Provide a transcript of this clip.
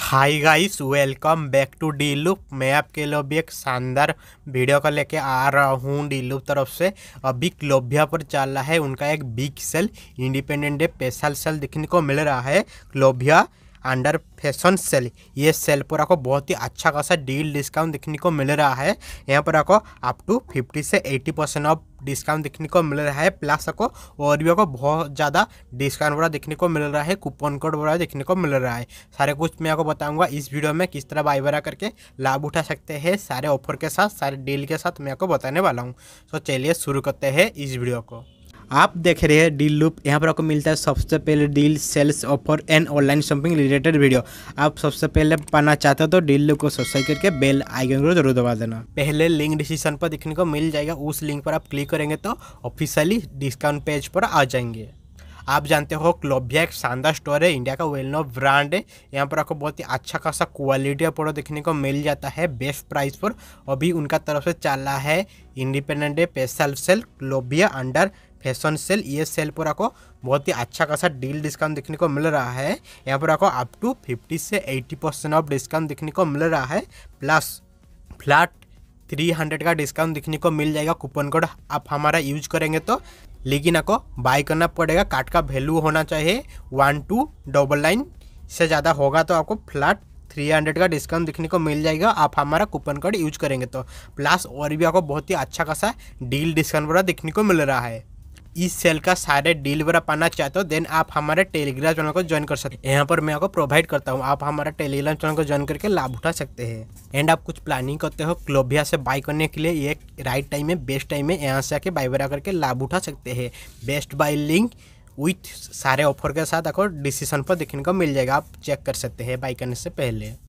hi guys welcome back to Deal Loop मैं आपके लिए भी एक शानदार वीडियो को लेके आ रहा हूँ डी लूप तरफ से अभी क्लोभिया पर चल रहा है उनका एक big sale independent day special sale देखने को मिल रहा है क्लोभिया अंडर फैशन सेल ये सेल पर आपको बहुत ही अच्छा खासा डील डिस्काउंट देखने को मिल रहा है यहाँ पर आपको अप टू फिफ्टी से एट्टी परसेंट ऑफ डिस्काउंट देखने को मिल रहा है प्लस आपको और भी आपको बहुत ज़्यादा डिस्काउंट वगैरह देखने को मिल रहा है कूपन कोड वगैरह देखने को मिल रहा है सारे कुछ मैं आपको बताऊँगा इस वीडियो में किस तरह बाई वगैरह करके लाभ उठा सकते हैं सारे ऑफर के साथ सारे डील के साथ मैं आपको बताने वाला हूँ तो चलिए शुरू करते हैं इस वीडियो को आप देख रहे हैं डील लूप यहाँ पर आपको मिलता है सबसे पहले deal sales offer and online shopping related video आप सबसे पहले पाना चाहते हो तो डील लूप को सब्सक्राइब करके बेल आइकन को जरूर दबा देना पहले लिंक डिस्क्रिप्शन पर देखने को मिल जाएगा उस लिंक पर आप क्लिक करेंगे तो ऑफिशियली डिस्काउंट पेज पर आ जाएंगे आप जानते हो क्लोबिया एक शानदार स्टोर है इंडिया का वेल नो ब्रांड है यहाँ पर आपको बहुत ही अच्छा खासा क्वालिटी का प्रोडक्ट देखने को मिल जाता है बेस्ट प्राइस पर अभी उनका तरफ से चला है independent day special sale Clovia under fashion sale ये सेल पर आपको बहुत ही अच्छा खासा डील डिस्काउंट देखने को मिल रहा है यहाँ पर आपको अप टू 50 से 80 परसेंट ऑफ डिस्काउंट देखने को मिल रहा है प्लस फ्लैट 300 का डिस्काउंट देखने को मिल जाएगा कूपन कोड आप हमारा यूज करेंगे तो लेकिन आपको बाय करना पड़ेगा कार्ड का वैल्यू होना चाहिए वन टू डबल नाइन से ज़्यादा होगा तो आपको फ्लैट थ्री हंड्रेड का डिस्काउंट देखने को मिल जाएगा आप हमारा कूपन कोड यूज करेंगे तो प्लस और भी आपको बहुत ही अच्छा खासा डील डिस्काउंट पूरा देखने को मिल रहा है इस सेल का सारे डील वगैरह पाना चाहते हो देन आप हमारे टेलीग्राम चैनल को ज्वाइन कर सकते हैं यहाँ पर मैं आपको प्रोवाइड करता हूँ आप हमारा टेलीग्राम चैनल को ज्वाइन करके लाभ उठा सकते हैं एंड आप कुछ प्लानिंग करते हो क्लोबिया से बाई करने के लिए ये राइट टाइम है बेस्ट टाइम है यहाँ से आके बाई वगैरह करके लाभ उठा सकते हैं बेस्ट बाई लिंक विथ सारे ऑफर के साथ आपको डिसीजन पर देखने को मिल जाएगा आप चेक कर सकते हैं बाई करने से पहले